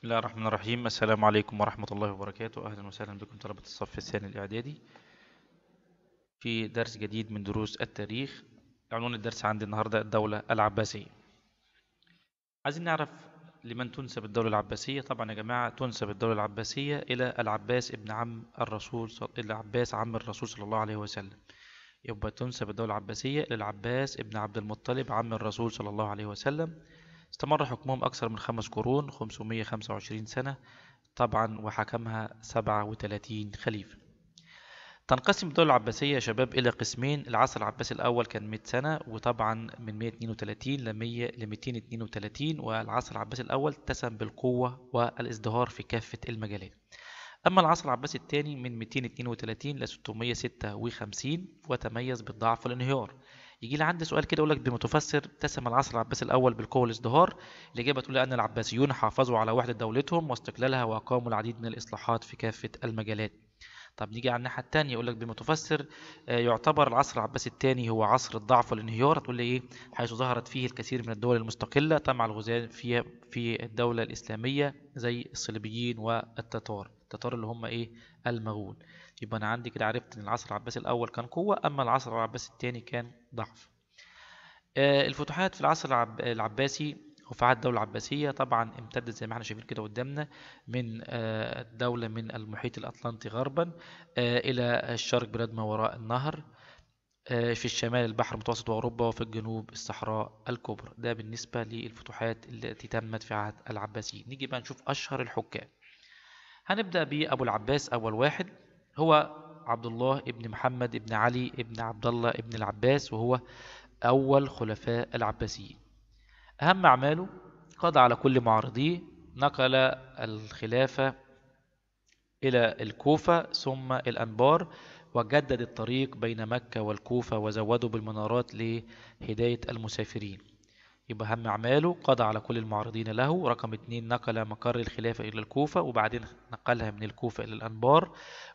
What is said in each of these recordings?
بسم الله الرحمن الرحيم السلام عليكم ورحمة الله وبركاته أهلا وسهلا بكم طلبة الصف الثاني الإعدادي في درس جديد من دروس التاريخ عنوان الدرس عندي النهاردة الدولة العباسية عايزين نعرف لمن تنسب الدولة العباسية طبعا يا جماعة تنسب الدولة العباسية إلى العباس ابن عم الرسول صل... العباس عم الرسول صلى الله عليه وسلم يبقى تنسب الدولة العباسية للعباس ابن عبد المطلب عم الرسول صلى الله عليه وسلم استمر حكمهم أكثر من خمس قرون 525 سنة طبعا وحكمها 37 خليفة تنقسم الدولة العباسية شباب إلى قسمين العصر العباسي الأول كان 100 سنة وطبعا من 132 ل 232 والعصر العباسي الأول اتسم بالقوة والازدهار في كافة المجالات أما العصر العباسي الثاني من 232 ل 656 وتميز بالضعف والانهيار يجي لي عندي سؤال كده يقول لك بمتفسر ابتسم العصر العباسي الاول بالقوه والازدهار الاجابه تقول ان العباسيون حافظوا على وحده دولتهم واستقلالها واقاموا العديد من الاصلاحات في كافه المجالات طب نيجي على الناحيه الثانيه يقول لك بما تفسر آه، يعتبر العصر العباسي الثاني هو عصر الضعف والانهيار تقول لي ايه حيث ظهرت فيه الكثير من الدول المستقله تم الغزاة فيها في الدوله الاسلاميه زي الصليبيين والتتار التتار اللي هم ايه المغول يبقى انا عندي كده عرفت ان العصر العباسي الاول كان قوه اما العصر العباسي الثاني كان ضعف آه، الفتوحات في العصر العباسي وفعاد الدولة العباسية طبعا امتدت زي ما احنا شايفين كده قدامنا من آه، دولة من المحيط الأطلنطي غربا آه، إلى الشرق بلاد ما وراء النهر آه، في الشمال البحر المتوسط وأوروبا وفي الجنوب الصحراء الكبرى ده بالنسبة للفتوحات التي تمت في عهد العباسيين نيجي بقى نشوف أشهر الحكام هنبدأ بأبو العباس أول واحد هو عبد الله ابن محمد ابن علي ابن عبد الله ابن العباس وهو أول خلفاء العباسيين أهم أعماله قضى على كل معارضيه نقل الخلافة إلى الكوفة ثم الأنبار وجدد الطريق بين مكة والكوفة وزودوا بالمنارات لهداية المسافرين يبقى أهم أعماله قضى على كل المعارضين له رقم اتنين نقل مقر الخلافة إلى الكوفة وبعدين نقلها من الكوفة إلى الأنبار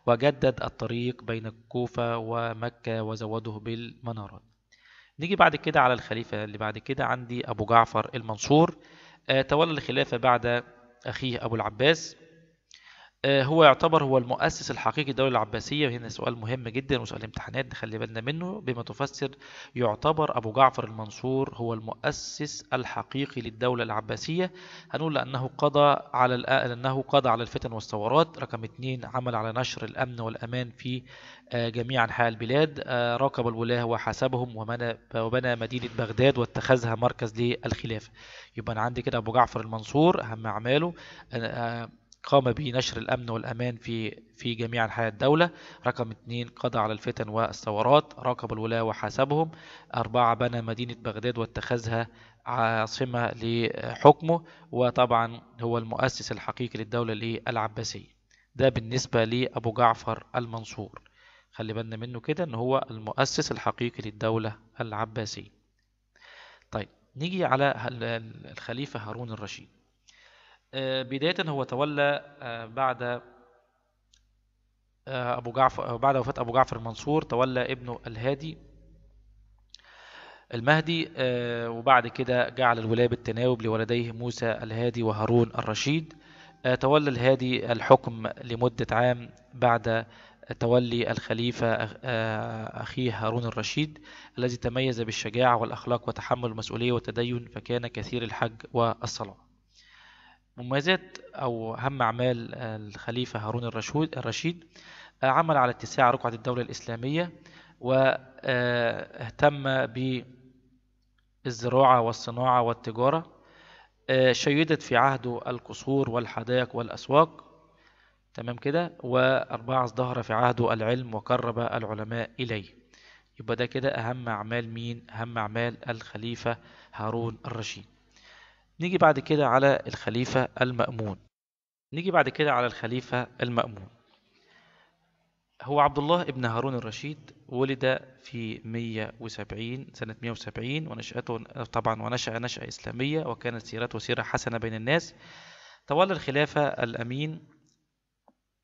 وجدد الطريق بين الكوفة ومكة وزوده بالمنارات نيجي بعد كده على الخليفة اللي بعد كده عندي أبو جعفر المنصور آه، تولى الخلافة بعد أخيه أبو العباس آه، هو يعتبر هو المؤسس الحقيقي للدولة العباسية وهنا سؤال مهم جدا وسؤال امتحانات نخلي بالنا منه بما تفسر يعتبر أبو جعفر المنصور هو المؤسس الحقيقي للدولة العباسية هنقول لأنه قضى على لأنه قضى على الفتن والثورات رقم اتنين عمل على نشر الأمن والأمان في آه، جميع أنحاء البلاد آه، راقب الولاة وحاسبهم وبنى مدينة بغداد واتخذها مركز للخلافة يبقى أنا عندي كده أبو جعفر المنصور أهم أعماله قام بنشر الأمن والأمان في في جميع أنحاء الدولة رقم اثنين قضى على الفتن والثورات راقب الولاة وحاسبهم أربعة بنى مدينة بغداد واتخذها عاصمة لحكمه وطبعا هو المؤسس الحقيقي للدولة العباسية ده بالنسبة لأبو جعفر المنصور خلي بالنا منه كده ان هو المؤسس الحقيقي للدولة العباسية طيب نيجي على الخليفة هارون الرشيد آه، بداية هو تولى آه، بعد آه، أبو جعفر بعد وفاة أبو جعفر المنصور تولى ابنه الهادي المهدي وبعد كده جعل الولاية بالتناوب لولديه موسى الهادي وهارون الرشيد تولى الهادي الحكم لمدة عام بعد تولي الخليفة أخيه هارون الرشيد الذي تميز بالشجاعة والأخلاق وتحمل المسؤولية والتدين فكان كثير الحج والصلاة مميزات أو أهم أعمال الخليفة هارون الرشيد عمل على اتساع رقعة الدولة الإسلامية واهتم آه، بالزراعة والصناعة والتجارة آه، شيدت في عهده القصور والحدائق والأسواق تمام كده وأربعة ظهر في عهده العلم وقرب العلماء إليه يبقى ده كده أهم أعمال مين أهم أعمال الخليفة هارون الرشيد نيجي بعد كده على الخليفة المأمون نيجي بعد كده على الخليفة المأمون هو عبد الله ابن هارون الرشيد ولد في 170 سنة 170 ونشأته طبعا ونشأ نشأة إسلامية وكانت سيرته سيرة حسنة بين الناس تولى الخلافة الأمين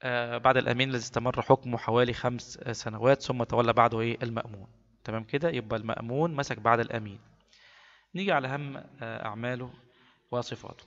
آه، بعد الأمين الذي استمر حكمه حوالي خمس سنوات ثم تولى بعده إيه المأمون تمام كده يبقى المأمون مسك بعد الأمين نيجي على أهم آه، أعماله وصفاته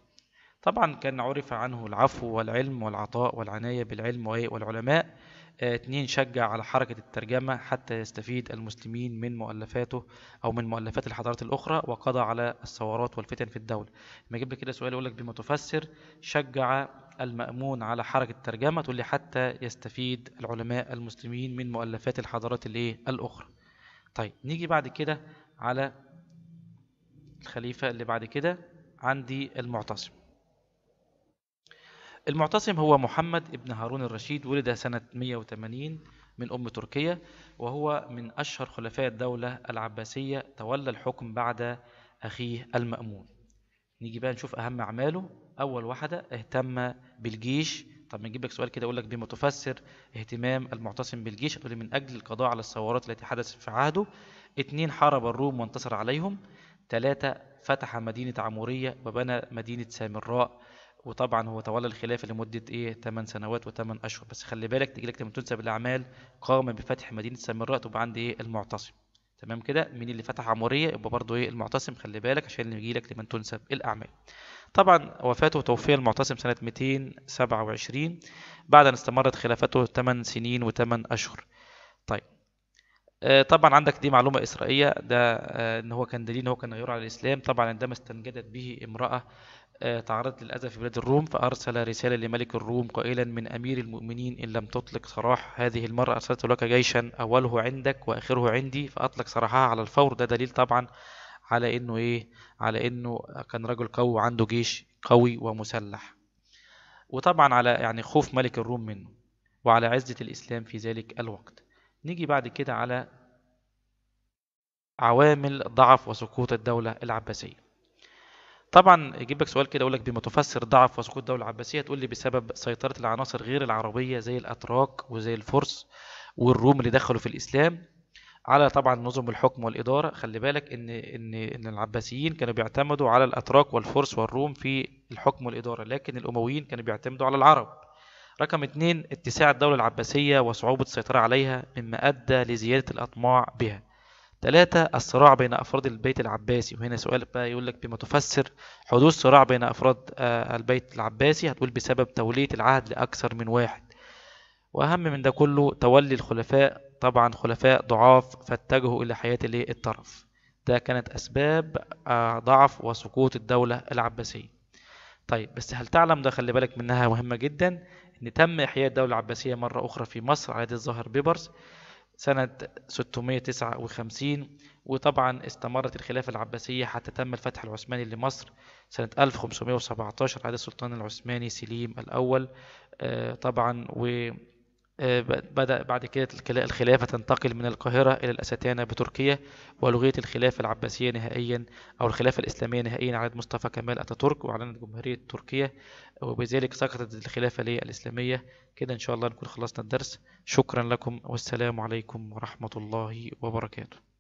طبعا كان عرف عنه العفو والعلم والعطاء والعناية بالعلم والعلماء آه، اتنين شجع على حركة الترجمة حتى يستفيد المسلمين من مؤلفاته أو من مؤلفات الحضارات الأخرى وقضى على الثورات والفتن في الدولة لما أجيب لك كده سؤال يقول لك بما تفسر شجع المأمون على حركة الترجمة تقول لي حتى يستفيد العلماء المسلمين من مؤلفات الحضارات الإيه الأخرى طيب نيجي بعد كده على الخليفة اللي بعد كده عندي المعتصم المعتصم هو محمد ابن هارون الرشيد ولد سنة 180 من أم تركيا وهو من أشهر خلفاء الدولة العباسية تولى الحكم بعد أخيه المأمون نيجي بقى نشوف أهم أعماله أول واحدة اهتم بالجيش طب ما نجيب لك سؤال كده اقول لك بما تفسر اهتمام المعتصم بالجيش هتقول من اجل القضاء على الثورات التي حدثت في عهده اثنين حارب الروم وانتصر عليهم ثلاثة فتح مدينة عمورية وبنى مدينة سامراء وطبعا هو تولى الخلافة لمدة ايه 8 سنوات و8 اشهر بس خلي بالك تجي لك لما تنسب الاعمال قام بفتح مدينة سامراء تبقى عند ايه المعتصم تمام كده مين اللي فتح عمورية يبقى برضه ايه المعتصم خلي بالك عشان يجي لك لمن تنسب الاعمال طبعا وفاته وتوفي المعتصم سنة 227 بعد أن استمرت خلافته 8 سنين و8 أشهر طيب آه، طبعا عندك دي معلومة إسرائيلية ده آه، إن هو كان دليل إن هو كان غيور على الإسلام طبعا عندما استنجدت به امرأة آه، تعرضت للأذى في بلاد الروم فأرسل رسالة لملك الروم قائلا من أمير المؤمنين إن لم تطلق سراح هذه المرأة أرسلت لك جيشا أوله عندك وآخره عندي فأطلق سراحها على الفور ده دليل طبعا على إنه إيه على إنه كان رجل قوي وعنده جيش قوي ومسلح وطبعا على يعني خوف ملك الروم منه وعلى عزة الإسلام في ذلك الوقت نيجي بعد كده على عوامل ضعف وسقوط الدولة العباسية طبعا يجيب لك سؤال كده يقول لك بما تفسر ضعف وسقوط الدولة العباسية تقول لي بسبب سيطرة العناصر غير العربية زي الأتراك وزي الفرس والروم اللي دخلوا في الإسلام على طبعا نظم الحكم والإدارة خلي بالك إن إن إن العباسيين كانوا بيعتمدوا على الأتراك والفرس والروم في الحكم والإدارة لكن الأمويين كانوا بيعتمدوا على العرب رقم اتنين اتساع الدولة العباسية وصعوبة السيطرة عليها مما أدى لزيادة الأطماع بها تلاتة الصراع بين أفراد البيت العباسي وهنا سؤال بقى يقول لك بما تفسر حدوث صراع بين أفراد آه، البيت العباسي هتقول بسبب تولية العهد لأكثر من واحد وأهم من ده كله تولي الخلفاء طبعا خلفاء ضعاف فاتجهوا إلى حياة الطرف ده كانت أسباب آه، ضعف وسقوط الدولة العباسية طيب بس هل تعلم ده خلي بالك منها مهمة جدا إن تم إحياء الدولة العباسية مرة أخرى في مصر على يد الظاهر بيبرس سنة 659 وطبعا استمرت الخلافة العباسية حتى تم الفتح العثماني لمصر سنة 1517 على السلطان العثماني سليم الأول آه، طبعا و آه، بدأ بعد كده الخلافة تنتقل من القاهرة إلى الأستانة بتركيا ولغية الخلافة العباسية نهائيا أو الخلافة الإسلامية نهائيا على مصطفى كمال أتاتورك وأعلنت جمهورية تركيا وبذلك سقطت الخلافة الإسلامية كده إن شاء الله نكون خلصنا الدرس شكرا لكم والسلام عليكم ورحمة الله وبركاته